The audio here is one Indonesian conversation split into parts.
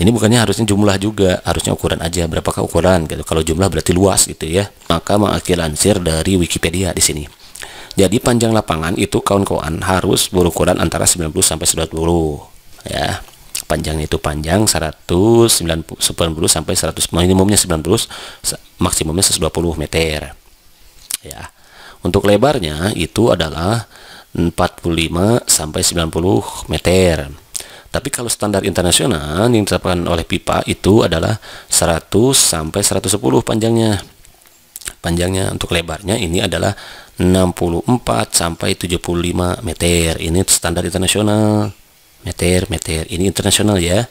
ini bukannya harusnya jumlah juga harusnya ukuran aja berapakah ukuran gitu kalau jumlah berarti luas gitu ya maka lansir dari Wikipedia di sini jadi panjang lapangan itu kawan-kawan harus berukuran antara 90 sampai 120. ya panjang itu panjang 190 sampai 100 minimumnya 90 maksimumnya 120 meter ya untuk lebarnya itu adalah 45 sampai 90 meter tapi kalau standar internasional yang diterapkan oleh pipa itu adalah 100 sampai 110 panjangnya. Panjangnya untuk lebarnya ini adalah 64 sampai 75 meter. Ini standar internasional. Meter, meter. Ini internasional ya.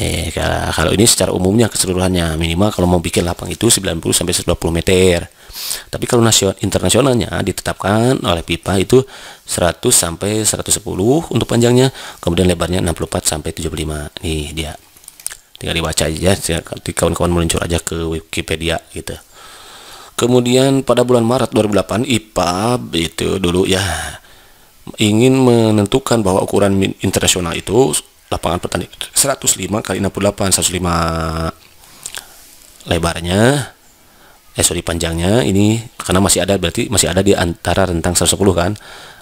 Eh, kalau ini secara umumnya keseluruhannya minimal kalau mau bikin lapang itu 90 sampai 120 meter. Tapi kalau nasional internasionalnya ditetapkan oleh pipa itu 100 sampai 110 untuk panjangnya, kemudian lebarnya 64 sampai 75. Nih dia. Tinggal dibaca aja, kawan-kawan meluncur aja ke Wikipedia gitu. Kemudian pada bulan Maret 2008 IPA itu dulu ya ingin menentukan bahwa ukuran internasional itu lapangan pertandingan 105 kali 68 105 lebarnya eh sorry panjangnya ini karena masih ada berarti masih ada di antara rentang 110 kan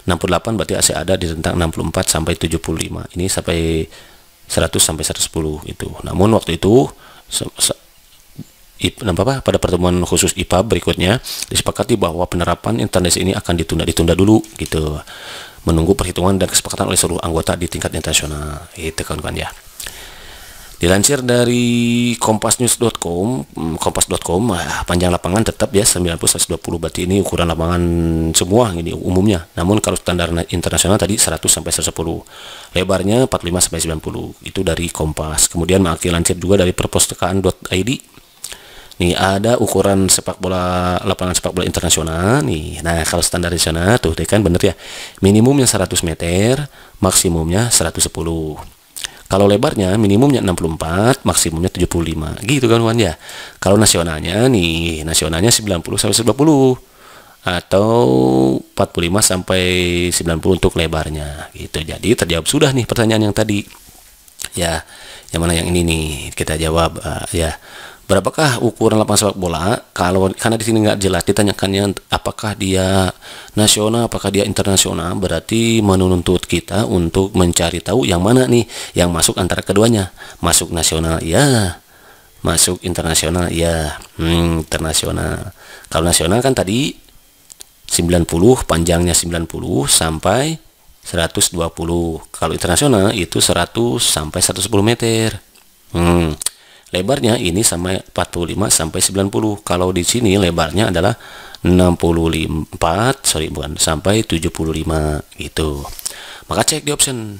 68 berarti masih ada di rentang 64 sampai 75 ini sampai 100 sampai 110 itu namun waktu itu apa pada pertemuan khusus IPA berikutnya disepakati bahwa penerapan internet ini akan ditunda ditunda dulu gitu menunggu perhitungan dan kesepakatan oleh seluruh anggota di tingkat internasional itu kawan-kawan ya Dilansir dari kompasnews.com, hmm, kompas.com, ah, panjang lapangan tetap ya 90 120 berarti ini ukuran lapangan semua ini umumnya. Namun kalau standar internasional tadi 100 sampai 110. Lebarnya 45 sampai 90. Itu dari Kompas. Kemudian Maki lansir juga dari perpustakaan.id. Nih ada ukuran sepak bola lapangan sepak bola internasional nih. Nah, kalau standar di tuh kan bener ya. Minimumnya 100 meter, maksimumnya 110 kalau lebarnya minimumnya 64, maksimumnya 75. Gitu kan Wan ya? Kalau nasionalnya nih, nasionalnya 90 sampai 90 atau 45 sampai 90 untuk lebarnya gitu. Jadi terjawab sudah nih pertanyaan yang tadi. Ya, yang mana yang ini nih kita jawab uh, ya. Berapakah ukuran lapangan sepak bola? Kalau karena di sini nggak jelas ditanyakannya apakah dia nasional, apakah dia internasional, berarti menuntut kita untuk mencari tahu yang mana nih yang masuk antara keduanya. Masuk nasional, ya. Masuk internasional, ya. Hmm, internasional. Kalau nasional kan tadi 90 panjangnya 90 sampai 120. Kalau internasional itu 100 sampai 110 meter. Hmm lebarnya ini sama 45 sampai 90 kalau di sini lebarnya adalah 64 sorry bukan sampai 75 gitu maka cek di option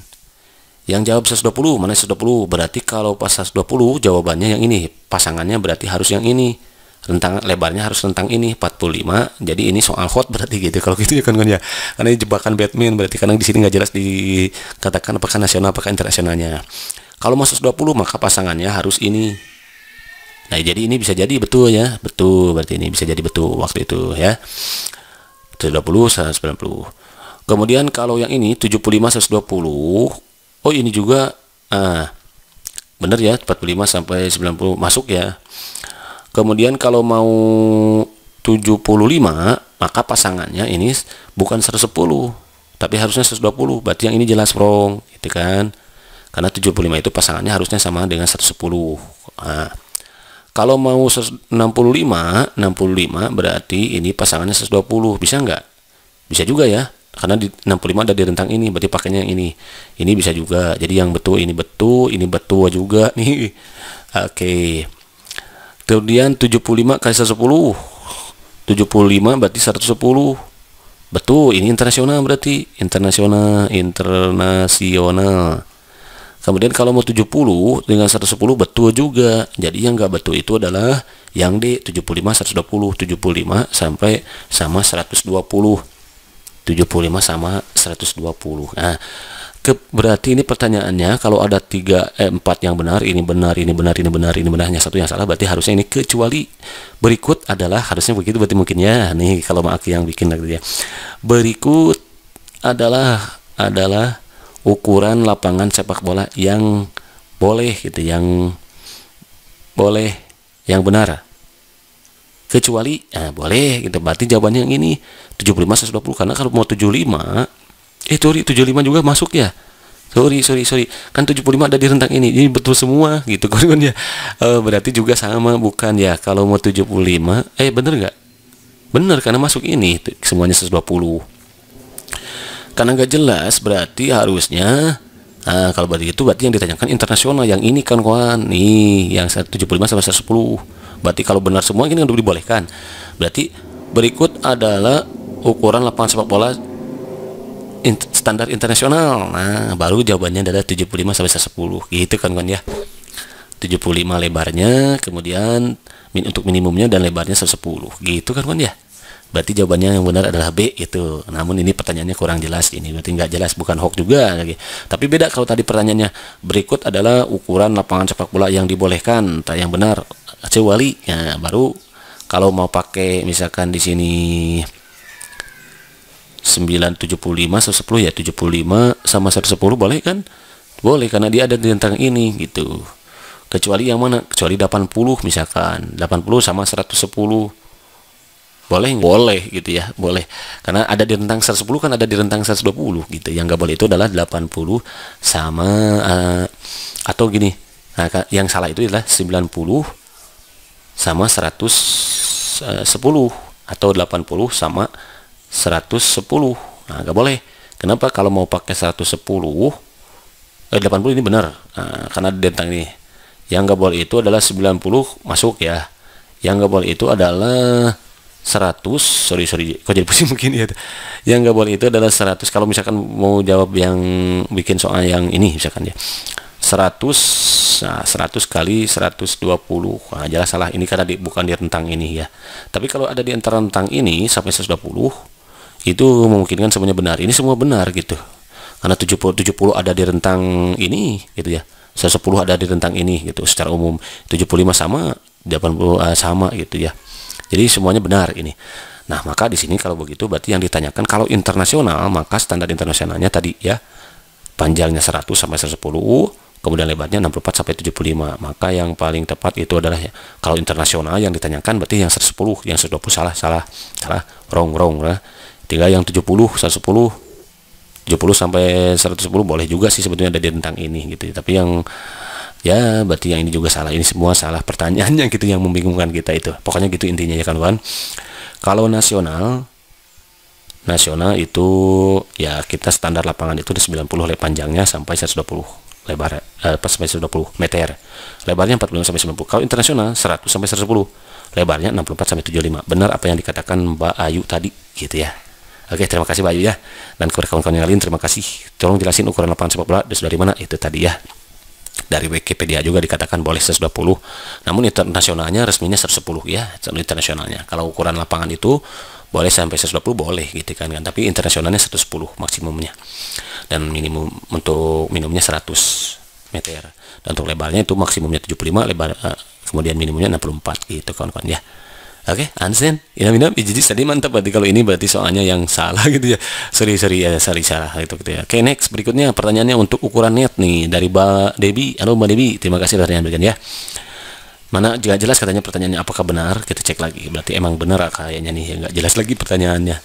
yang jawab 120 mana 120 berarti kalau pas 120 jawabannya yang ini pasangannya berarti harus yang ini rentang lebarnya harus rentang ini 45 jadi ini soal hot berarti gitu kalau gitu ya kan ya karena ini jebakan Batman berarti kadang di sini nggak jelas dikatakan apakah nasional apakah internasionalnya kalau masuk 120 maka pasangannya harus ini. Nah, jadi ini bisa jadi betul ya. Betul, berarti ini bisa jadi betul waktu itu ya. 120 190. Kemudian kalau yang ini 75 120. Oh, ini juga ah benar ya 45 sampai 90 masuk ya. Kemudian kalau mau 75 maka pasangannya ini bukan 110 tapi harusnya 120 berarti yang ini jelas wrong gitu kan karena 75 itu pasangannya harusnya sama dengan 110 nah, kalau mau 65 65 berarti ini pasangannya 120 bisa nggak bisa juga ya karena di 65 ada di rentang ini berarti pakainya yang ini ini bisa juga jadi yang betul ini betul ini betul juga nih oke okay. kemudian 75 kali 110 75 berarti 110 betul ini internasional berarti internasional internasional Kemudian kalau mau 70 dengan 110 betul juga. Jadi yang nggak betul itu adalah yang di 75 120, 75 sampai sama 120. 75 sama 120. Nah, ke, berarti ini pertanyaannya kalau ada 3 eh, 4 yang benar ini benar ini benar ini benar ini benarnya satu yang salah berarti harusnya ini kecuali berikut adalah harusnya begitu berarti mungkin ya nih kalau maaf yang bikin lagi ya berikut adalah adalah ukuran lapangan sepak bola yang boleh gitu yang boleh yang benar kecuali eh, boleh gitu berarti jawabannya yang ini 75 120 karena kalau mau 75 eh sorry 75 juga masuk ya sorry sorry sorry kan 75 ada di rentang ini ini betul semua gitu kan ya eh, berarti juga sama bukan ya kalau mau 75 eh bener nggak bener karena masuk ini semuanya 120 karena nggak jelas berarti harusnya nah kalau berarti itu berarti yang ditanyakan internasional yang ini kan kawan nih yang 175 sampai 110 berarti kalau benar semua ini udah dibolehkan berarti berikut adalah ukuran lapangan sepak bola in standar internasional nah baru jawabannya adalah 75 sampai 110 gitu kan kawan ya 75 lebarnya kemudian untuk minimumnya dan lebarnya 110 gitu kan kawan ya berarti jawabannya yang benar adalah B itu namun ini pertanyaannya kurang jelas ini berarti nggak jelas bukan hoax juga lagi tapi beda kalau tadi pertanyaannya berikut adalah ukuran lapangan sepak bola yang dibolehkan tak yang benar kecuali ya baru kalau mau pakai misalkan di sini 975 110 ya 75 sama 110 boleh kan boleh karena dia ada di rentang ini gitu kecuali yang mana kecuali 80 misalkan 80 sama 110 boleh boleh gitu ya boleh karena ada di rentang 110 kan ada di rentang 120 gitu yang nggak boleh itu adalah 80 sama uh, atau gini nah, yang salah itu adalah 90 sama 110 eh, atau 80 sama 110 nah nggak boleh kenapa kalau mau pakai 110 eh, 80 ini benar nah, karena di rentang ini yang nggak boleh itu adalah 90 masuk ya yang nggak boleh itu adalah 100 sorry sorry kok jadi pusing mungkin ya yang nggak boleh itu adalah 100 kalau misalkan mau jawab yang bikin soal yang ini misalkan ya 100 nah 100 kali 120 nah, jelas salah ini karena di, bukan di rentang ini ya tapi kalau ada di antara rentang ini sampai 120 itu memungkinkan semuanya benar ini semua benar gitu karena 70 70 ada di rentang ini gitu ya 110 ada di rentang ini gitu secara umum 75 sama 80 uh, eh, sama gitu ya jadi semuanya benar ini. Nah, maka di sini kalau begitu berarti yang ditanyakan kalau internasional maka standar internasionalnya tadi ya panjangnya 100 sampai 110 kemudian lebarnya 64 sampai 75. Maka yang paling tepat itu adalah ya, kalau internasional yang ditanyakan berarti yang 110, yang 120 salah, salah, salah, wrong, wrong lah. Ya. Tinggal yang 70, 110, 70 sampai 110 boleh juga sih sebetulnya ada di rentang ini gitu. Ya. Tapi yang ya berarti yang ini juga salah ini semua salah pertanyaannya gitu yang membingungkan kita itu pokoknya gitu intinya ya kan, kawan kalau nasional nasional itu ya kita standar lapangan itu di 90 lebar panjangnya sampai 120 lebar eh, sampai 120 meter lebarnya 45 sampai 90 kalau internasional 100 sampai 110 lebarnya 64 sampai 75 benar apa yang dikatakan Mbak Ayu tadi gitu ya Oke, terima kasih Mbak Ayu ya. Dan kepada kawan-kawan yang lain, terima kasih. Tolong jelasin ukuran lapangan sepak bola dari mana itu tadi ya dari Wikipedia juga dikatakan boleh 120 namun internasionalnya resminya 110 ya internasionalnya kalau ukuran lapangan itu boleh sampai 120 boleh gitu kan, kan tapi internasionalnya 110 maksimumnya dan minimum untuk minimumnya 100 meter dan untuk lebarnya itu maksimumnya 75 lebar eh, kemudian minimumnya 64 gitu kawan-kawan kan, ya Oke, okay, Ansen, ya inam jadi tadi mantap berarti kalau ini berarti soalnya yang salah gitu ya. Sorry, sorry, ya, sorry, salah gitu, gitu ya. Oke, okay, next, berikutnya pertanyaannya untuk ukuran net nih dari Mbak Debi. Halo Mbak Debi, terima kasih sudah berikan ya. Mana juga jelas katanya pertanyaannya apakah benar? Kita cek lagi, berarti emang benar kayaknya nih, ya enggak jelas lagi pertanyaannya.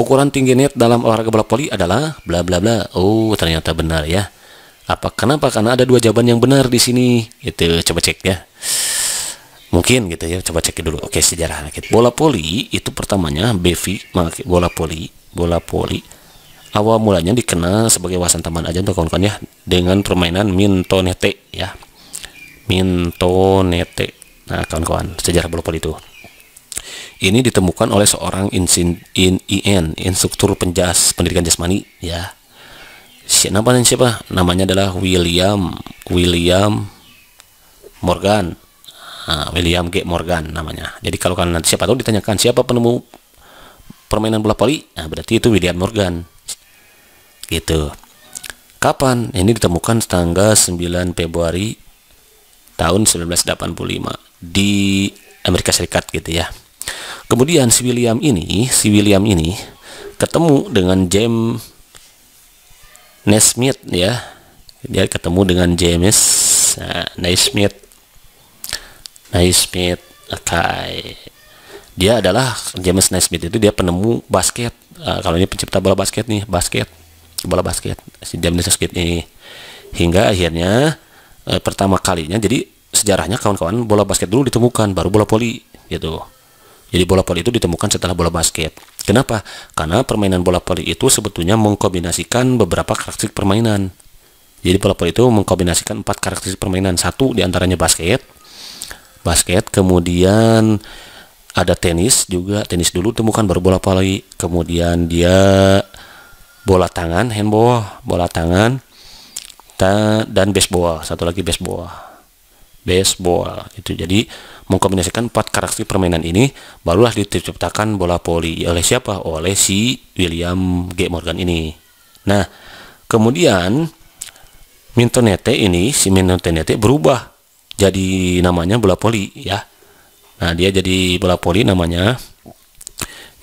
Ukuran tinggi net dalam olahraga bola voli adalah bla bla bla. Oh, ternyata benar ya. Apa kenapa? Karena ada dua jawaban yang benar di sini. Itu coba cek ya mungkin gitu ya coba cek dulu oke sejarah rakit bola poli itu pertamanya Bevi bola poli bola poli awal mulanya dikenal sebagai wasan taman aja untuk kawan-kawan ya dengan permainan mintonete ya mintonete nah kawan-kawan sejarah bola poli itu ini ditemukan oleh seorang insin in IN instruktur penjas pendidikan jasmani ya siapa namanya siapa namanya adalah William William Morgan Ah, William G Morgan namanya jadi kalau kalian nanti siapa tahu ditanyakan siapa penemu permainan bola poli, nah, berarti itu William Morgan gitu kapan ini ditemukan tanggal 9 Februari tahun 1985 di Amerika Serikat gitu ya kemudian si William ini si William ini ketemu dengan James Nesmith ya dia ketemu dengan James ah, Nesmith Naismith Akai. dia adalah James Naismith itu dia penemu basket uh, kalau ini pencipta bola basket nih basket bola basket si James Naismith ini hingga akhirnya uh, pertama kalinya jadi sejarahnya kawan-kawan bola basket dulu ditemukan baru bola poli gitu jadi bola poli itu ditemukan setelah bola basket kenapa karena permainan bola poli itu sebetulnya mengkombinasikan beberapa karakteristik permainan jadi bola poli itu mengkombinasikan empat karakteristik permainan satu diantaranya basket basket, kemudian ada tenis juga, tenis dulu temukan baru bola poli kemudian dia bola tangan, handball, bola tangan, dan baseball, satu lagi baseball. Baseball itu jadi mengkombinasikan empat karakter permainan ini barulah diciptakan bola poli oleh siapa? Oleh si William G. Morgan ini. Nah, kemudian Mintonete ini si Mintonete berubah jadi namanya bola poli ya nah dia jadi bola poli namanya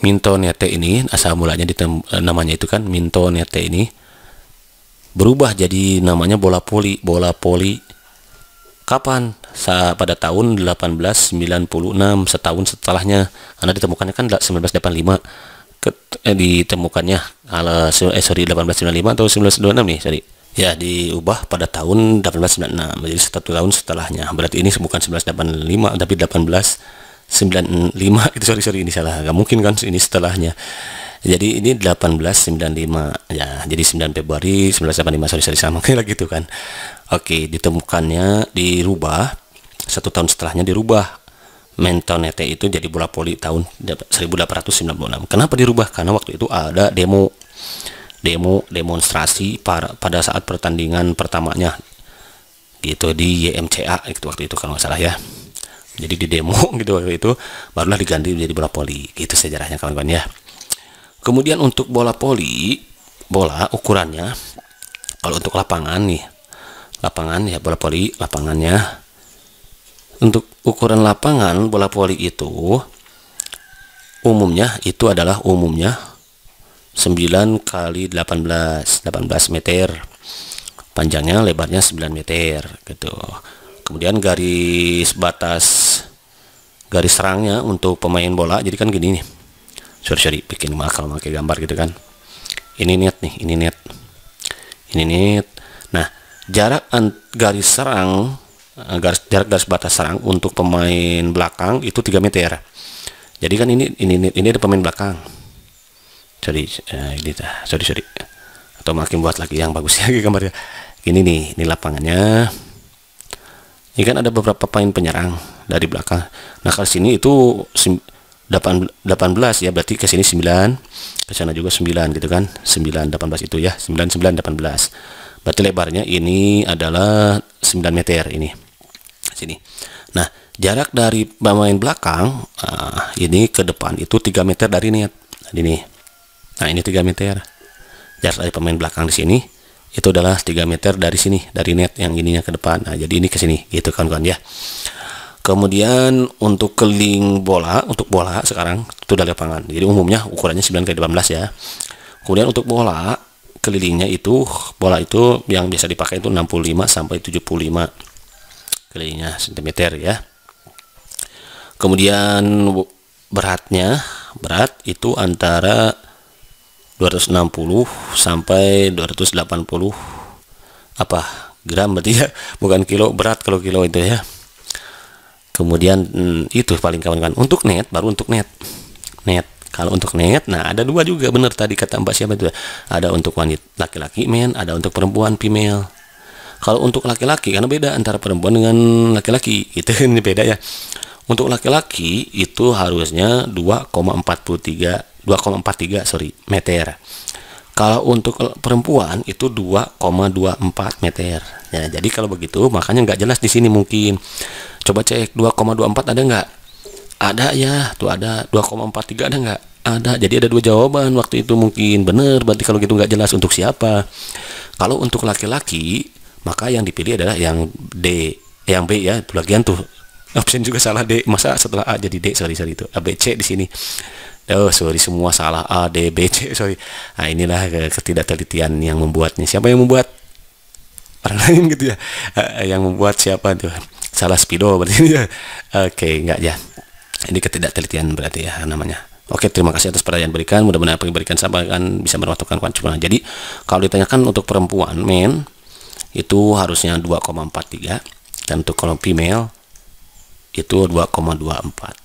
mintonete ini asal mulanya ditem, eh, namanya itu kan mintonete ini berubah jadi namanya bola poli bola poli kapan Sa pada tahun 1896 setahun setelahnya karena ditemukannya kan 1985 Ket, eh, ditemukannya eh, sorry 1895 atau 1926 nih sorry ya diubah pada tahun 1896 menjadi satu tahun setelahnya berarti ini bukan 1985 tapi 1895 itu sorry sorry ini salah nggak mungkin kan ini setelahnya jadi ini 1895 ya jadi 9 Februari 1985 sorry sorry sama kayak gitu kan oke ditemukannya dirubah satu tahun setelahnya dirubah Mentonete itu jadi bola poli tahun 1896 kenapa dirubah karena waktu itu ada demo demo demonstrasi para, pada saat pertandingan pertamanya gitu di YMCA gitu waktu itu kalau nggak salah ya jadi di demo gitu waktu itu barulah diganti menjadi bola poli gitu sejarahnya kawan-kawan ya kemudian untuk bola poli bola ukurannya kalau untuk lapangan nih lapangan ya bola poli lapangannya untuk ukuran lapangan bola poli itu umumnya itu adalah umumnya 9 kali 18 18 meter panjangnya lebarnya 9 meter gitu kemudian garis batas garis serangnya untuk pemain bola jadi kan gini nih sorry sorry bikin makal pakai gambar gitu kan ini net nih ini net ini net nah jarak garis serang eh, garis jarak garis batas serang untuk pemain belakang itu 3 meter jadi kan ini ini ini ada pemain belakang sorry eh, ini dah sorry sorry atau makin buat lagi yang bagus lagi gambarnya ini nih ini lapangannya ini kan ada beberapa pemain penyerang dari belakang nah kalau sini itu 18 ya berarti ke sini 9 ke sana juga 9 gitu kan 9 18 itu ya 9 9 18 berarti lebarnya ini adalah 9 meter ini sini nah jarak dari pemain belakang uh, ini ke depan itu 3 meter dari niat ini Nah, ini 3 meter. Jarak dari pemain belakang di sini itu adalah 3 meter dari sini, dari net yang ininya ke depan. Nah, jadi ini ke sini gitu kawan-kawan ya. Kemudian untuk keling bola, untuk bola sekarang itu dari lapangan. Jadi umumnya ukurannya 9 kali 18 ya. Kemudian untuk bola kelilingnya itu bola itu yang biasa dipakai itu 65 sampai 75 kelilingnya sentimeter ya. Kemudian beratnya berat itu antara 260 sampai 280 apa gram berarti ya bukan kilo berat kalau kilo itu ya kemudian hmm, itu paling kawan-kawan untuk net baru untuk net net kalau untuk net nah ada dua juga bener tadi kata mbak siapa itu ada untuk wanita laki-laki men ada untuk perempuan female kalau untuk laki-laki karena beda antara perempuan dengan laki-laki itu ini beda ya untuk laki-laki itu harusnya 2,43 2,43 sorry meter kalau untuk perempuan itu 2,24 meter ya jadi kalau begitu makanya nggak jelas di sini mungkin coba cek 2,24 ada nggak ada ya tuh ada 2,43 ada nggak ada jadi ada dua jawaban waktu itu mungkin bener berarti kalau gitu nggak jelas untuk siapa kalau untuk laki-laki maka yang dipilih adalah yang D yang B ya bagian tuh option juga salah D masa setelah A jadi D sorry sorry itu ABC di sini oh sorry semua salah A D B C sorry nah inilah ketidaktelitian yang membuatnya siapa yang membuat orang lain gitu ya eh, yang membuat siapa tuh salah speedo berarti ya oke okay, enggak ya ini ketidaktelitian berarti ya namanya Oke, terima kasih atas pertanyaan berikan. Mudah-mudahan apa yang berikan kan bisa merotokkan kuantum. Nah, jadi, kalau ditanyakan untuk perempuan, men, itu harusnya 2,43 dan untuk kolom female itu 2,24.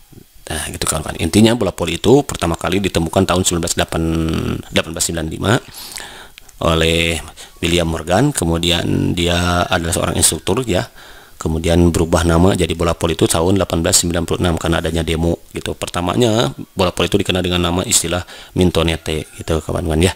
Nah, gitu kan kawan Intinya bola voli itu pertama kali ditemukan tahun 1895 oleh William Morgan, kemudian dia adalah seorang instruktur ya. Kemudian berubah nama jadi bola voli itu tahun 1896 karena adanya demo gitu. Pertamanya bola voli itu dikenal dengan nama istilah Mintonete gitu kawan-kawan ya.